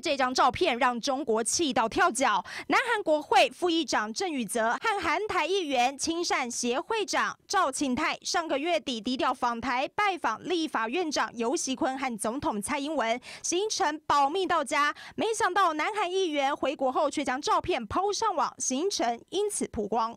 这张照片让中国气到跳脚。南韩国会副议长郑宇泽和韩台议员亲善协会会长赵庆泰上个月底低调访台，拜访立法院长尤熙坤和总统蔡英文，行程保密到家。没想到南韩议员回国后却将照片抛上网，行程因此曝光。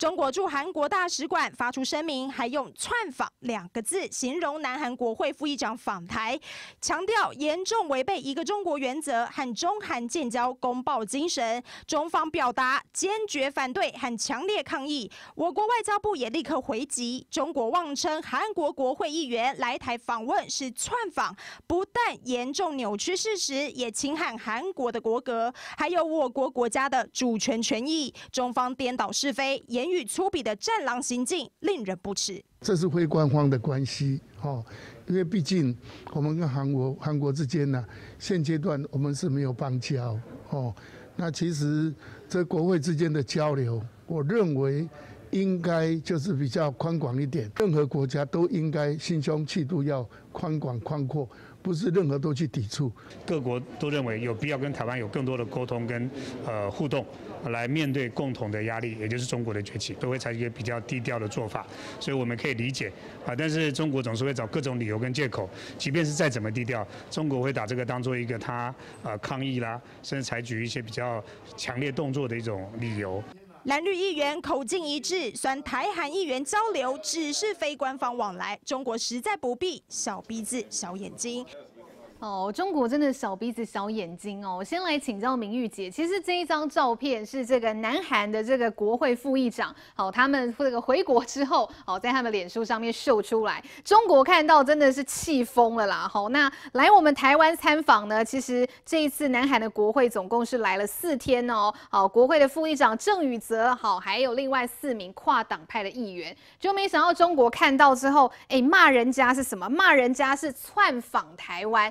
中国驻韩国大使馆发出声明，还用“窜访”两个字形容南韩国会副议长访台，强调严重违背一个中国原则和中韩建交公报精神。中方表达坚决反对和强烈抗议。我国外交部也立刻回击。中国妄称，韩国国会议员来台访问是窜访，不但严重扭曲事实，也侵害韩国的国格，还有我国国家的主权权益。中方颠倒是非，严。与粗鄙的战狼行径令人不齿。这是非官方的关系哦，因为毕竟我们跟韩国、韩国之间呢，现阶段我们是没有邦交哦。那其实这国会之间的交流，我认为应该就是比较宽广一点。任何国家都应该心胸气度要宽广宽阔。不是任何都去抵触，各国都认为有必要跟台湾有更多的沟通跟呃互动，来面对共同的压力，也就是中国的崛起，都会采取比较低调的做法，所以我们可以理解啊。但是中国总是会找各种理由跟借口，即便是再怎么低调，中国会把这个当做一个他呃抗议啦，甚至采取一些比较强烈动作的一种理由。蓝绿议员口径一致，酸台韩议员交流只是非官方往来，中国实在不必小鼻子小眼睛。哦，中国真的小鼻子小眼睛哦。先来请教明玉姐，其实这一张照片是这个南韩的这个国会副议长，好，他们这个回国之后，好，在他们脸书上面秀出来，中国看到真的是气疯了啦。好，那来我们台湾参访呢，其实这一次南韩的国会总共是来了四天哦。好，国会的副议长郑宇泽，好，还有另外四名跨党派的议员，就没想到中国看到之后，哎，骂人家是什么？骂人家是窜访台湾。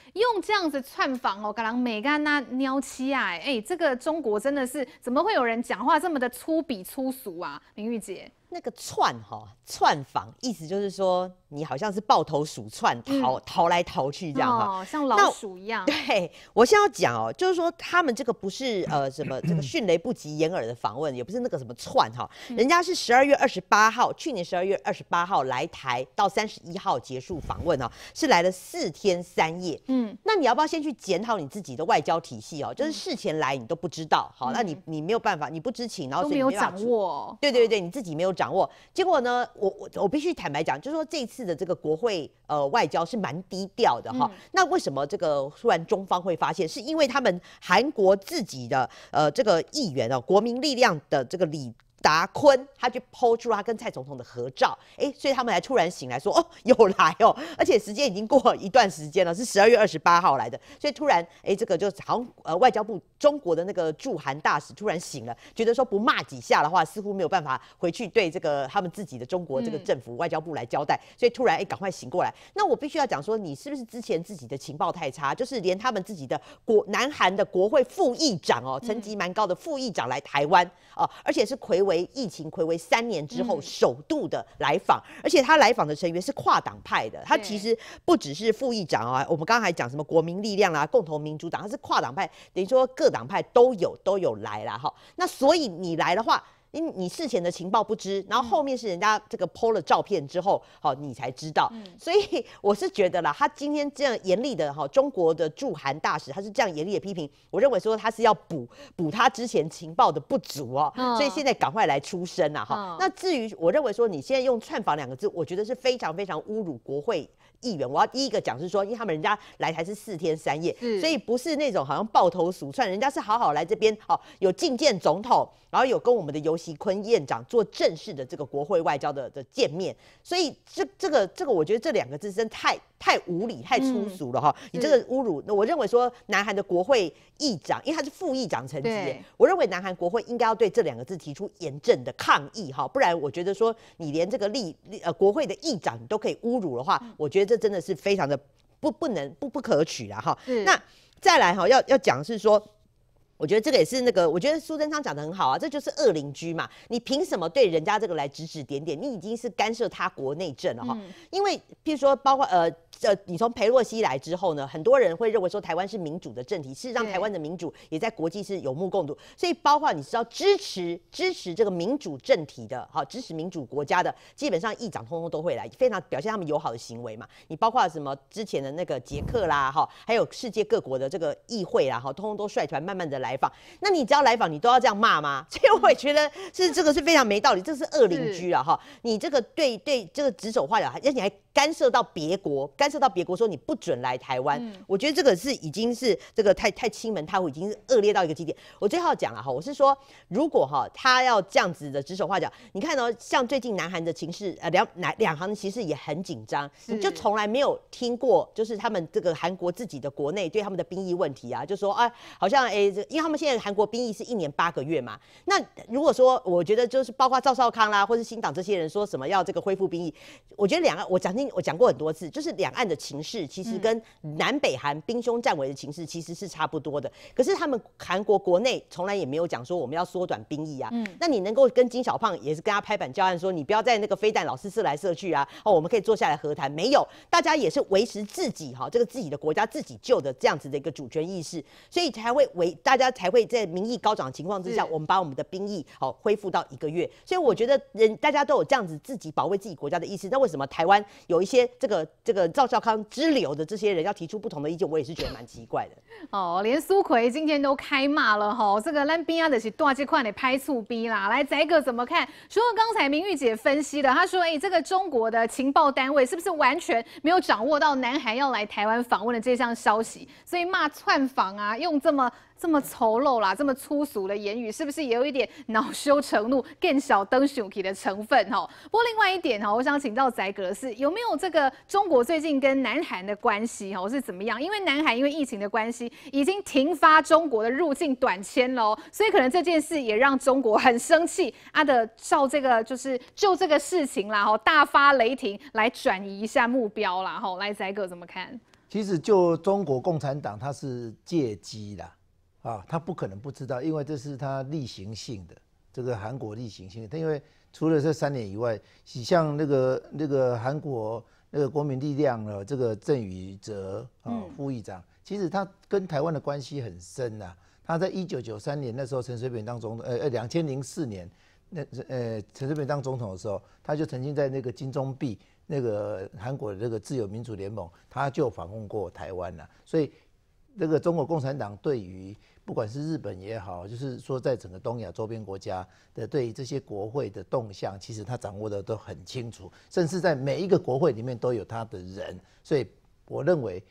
用这样子串访哦，噶啷美干那喵七啊！哎，这个中国真的是怎么会有人讲话这么的粗鄙粗俗啊？林玉姐，那个串哈串访，意思就是说你好像是抱头鼠窜逃逃来逃去这样哦，像老鼠一样。对，我先在要讲哦，就是说他们这个不是呃什么这个迅雷不及掩耳的访问，也不是那个什么串哈，人家是十二月二十八号，去年十二月二十八号来台到三十一号结束访问哦，是来了四天三夜。嗯，那你要不要先去检讨你自己的外交体系哦？就是事前来你都不知道，好，那你你没有办法，你不知情，然后所你没有掌握，对对对，你自己没有掌握。结果呢，我我我必须坦白讲，就是说这次的这个国会呃外交是蛮低调的哈。那为什么这个突然中方会发现？是因为他们韩国自己的呃这个议员哦，国民力量的这个李。达坤他就抛出他跟蔡总统的合照，哎，所以他们还突然醒来说，哦，又来哦，而且时间已经过一段时间了，是十二月二十八号来的，所以突然，哎，这个就好像呃外交部中国的那个驻韩大使突然醒了，觉得说不骂几下的话，似乎没有办法回去对这个他们自己的中国这个政府外交部来交代，所以突然哎，赶快醒过来。那我必须要讲说，你是不是之前自己的情报太差，就是连他们自己的国南韩的国会副议长哦，层级蛮高的副议长来台湾哦，而且是魁伟。为疫情暌违三年之后首度的来访，而且他来访的成员是跨党派的。他其实不只是副议长啊，我们刚才讲什么国民力量啦、共同民主党，他是跨党派，等于说各党派都有都有来了哈。那所以你来的话。因你事前的情报不知，然后后面是人家这个 PO 了照片之后，好你才知道。所以 我是觉得啦，他今天这样严厉的哈，中国的驻韩大使他是这样严厉的批评，我认为说他是要补补他之前情报的不足哦。所以现在赶快来出声呐哈。那至于我认为说你现在用串访两个字，我觉得是非常非常侮辱国会。议员，我要第一个讲是说，因为他们人家来才是四天三夜，所以不是那种好像抱头鼠窜，人家是好好来这边哦，有觐见总统，然后有跟我们的尤习坤院长做正式的这个国会外交的的见面，所以这这个这个，我觉得这两个字真太。太无理、太粗俗了哈！你这个侮辱，那我认为说，南韩的国会议长，因为他是副议长层级，我认为南韩国会应该要对这两个字提出严正的抗议哈，不然我觉得说，你连这个立呃国会的议长你都可以侮辱的话，我觉得这真的是非常的不不能不不可取了哈。那再来哈，要要讲是说。我觉得这个也是那个，我觉得苏贞昌讲的很好啊，这就是恶邻居嘛。你凭什么对人家这个来指指点点？你已经是干涉他国内政了哈。因为譬如说，包括呃呃，你从裴洛西来之后呢，很多人会认为说台湾是民主的政体，事实上台湾的民主也在国际是有目共睹。所以包括你知道支持支持这个民主政体的，好支持民主国家的，基本上议长通通都会来，非常表现他们友好的行为嘛。你包括什么之前的那个捷克啦，哈，还有世界各国的这个议会啦，哈，通通都率团慢慢的来。来访，那你只要来访，你都要这样骂吗？所以我也觉得是这个是非常没道理，这是恶邻居了哈。你这个对对这个指手画脚，而且还干涉到别国，干涉到别国说你不准来台湾，我觉得这个是已经是这个太太亲门太度，已经是恶劣到一个极点。我最后讲了哈，我是说，如果哈他要这样子的指手画脚，你看到像最近南韩的情势，呃，两南两韩的情势也很紧张，你就从来没有听过，就是他们这个韩国自己的国内对他们的兵役问题啊，就说啊，好像诶这因他们现在韩国兵役是一年八个月嘛？那如果说我觉得就是包括赵少康啦，或是新党这些人说什么要这个恢复兵役，我觉得两岸我讲听我讲过很多次，就是两岸的情势其实跟南北韩兵凶战危的情势其实是差不多的。可是他们韩国国内从来也没有讲说我们要缩短兵役啊。嗯，那你能够跟金小胖也是跟他拍板交案说你不要在那个飞弹老是射来射去啊？哦，我们可以坐下来和谈。没有，大家也是维持自己哈这个自己的国家自己救的这样子的一个主权意识，所以才会为大家。才会在民意高涨的情况之下，我们把我们的兵役哦恢复到一个月。所以我觉得人大家都有这样子自己保卫自己国家的意思。那为什么台湾有一些这个这个赵少康支流的这些人要提出不同的意见？我也是觉得蛮奇怪的。哦，连苏奎今天都开骂了哈，这个烂兵啊，的是大几块得拍醋逼啦。来，宰哥怎么看？除了刚才明玉姐分析的，她说：“哎，这个中国的情报单位是不是完全没有掌握到南韩要来台湾访问的这项消息？所以骂串访啊，用这么。”这么丑陋啦，这么粗俗的言语，是不是也有一点恼羞成怒、更小登鼠气的成分哈？不过另外一点哈，我想请教宰哥，是有没有这个中国最近跟南韩的关系哈是怎么样？因为南韩因为疫情的关系已经停发中国的入境短签喽，所以可能这件事也让中国很生气，他的照这个就是就这个事情啦哈大发雷霆来转移一下目标啦哈，来宰哥，怎么看？其实就中国共产党他是借机啦。啊，他不可能不知道，因为这是他例行性的。这个韩国例行性的，他因为除了这三年以外，像那个那个韩国那个国民力量了，这个郑宇哲啊，副议长，其实他跟台湾的关系很深呐。他在一九九三年那时候，陈水扁当总统，呃呃，两千零四年那呃，陈水扁当总统的时候，他就曾经在那个金钟币那个韩国的这个自由民主联盟，他就访问过台湾了。所以，这个中国共产党对于不管是日本也好，就是说，在整个东亚周边国家的对于这些国会的动向，其实他掌握的都很清楚，甚至在每一个国会里面都有他的人，所以我认为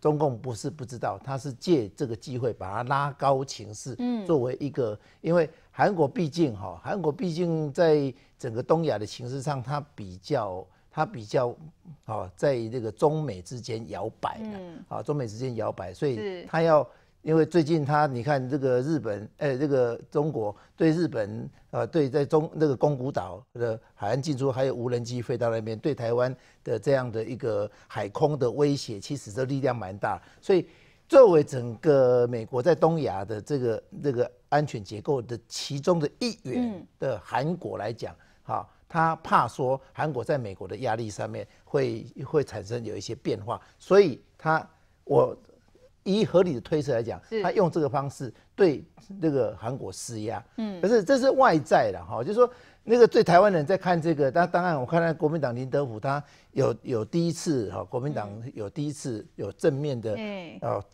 中共不是不知道，他是借这个机会把它拉高情势，嗯，作为一个，因为韩国毕竟哈，韩国毕竟在整个东亚的情势上，它比较它比较哈，在这个中美之间摇摆的，嗯，啊，中美之间摇摆，所以它要。因为最近他，你看这个日本，哎，这个中国对日本呃，对在中那个宫古岛的海岸进出，还有无人机飞到那边，对台湾的这样的一个海空的威胁，其实这力量蛮大。所以作为整个美国在东亚的这个这个安全结构的其中的一员的韩国来讲，哈，他怕说韩国在美国的压力上面会会产生有一些变化，所以他我。以合理的推测来讲，他用这个方式对那个韩国施压，嗯，可是这是外在的哈，就是说那个对台湾人在看这个，但当然我看到国民党林德甫他有有第一次哈，国民党有第一次有正面的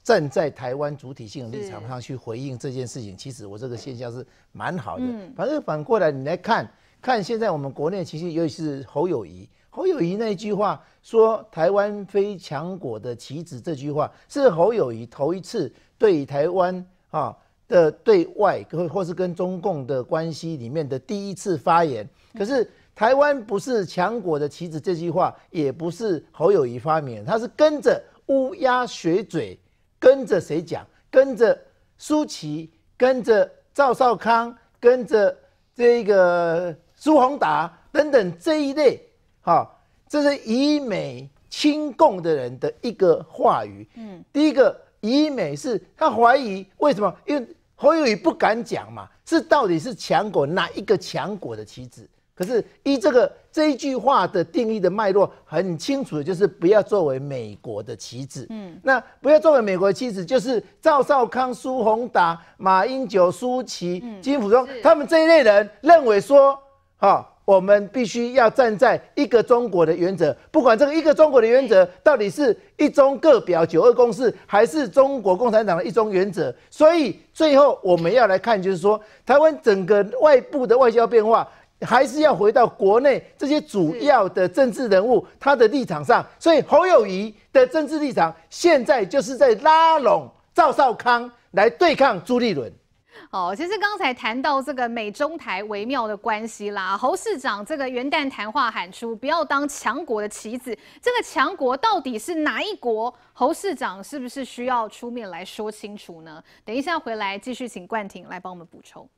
站在台湾主体性的立场上去回应这件事情，其实我这个现象是蛮好的。反正反过来你来看看现在我们国内，其实尤其是侯友谊。侯友谊那句话说“台湾非强国的棋子”，这句话是侯友谊头一次对台湾啊的对外或或是跟中共的关系里面的第一次发言。可是“台湾不是强国的棋子”这句话也不是侯友谊发明，他是跟着乌鸦学嘴，跟着谁讲？跟着舒淇、跟着赵少康、跟着这个苏宏达等等这一类。好，这是以美亲共的人的一个话语。嗯，第一个以美是他怀疑，为什么？因为侯友宇不敢讲嘛，是到底是强国哪一个强国的棋子？可是依这个这一句话的定义的脉络，很清楚的就是不要作为美国的棋子。嗯，那不要作为美国棋子，就是赵少康、苏宏达、马英九、苏琪、金溥聪他们这一类人认为说，哈。我们必须要站在一个中国的原则，不管这个一个中国的原则到底是一中各表九二共识，还是中国共产党的一中原则。所以最后我们要来看，就是说台湾整个外部的外交变化，还是要回到国内这些主要的政治人物他的立场上。所以侯友谊的政治立场现在就是在拉拢赵少康来对抗朱立伦。哦，其实刚才谈到这个美中台微妙的关系啦，侯市长这个元旦谈话喊出不要当强国的棋子，这个强国到底是哪一国？侯市长是不是需要出面来说清楚呢？等一下回来继续请冠廷来帮我们补充。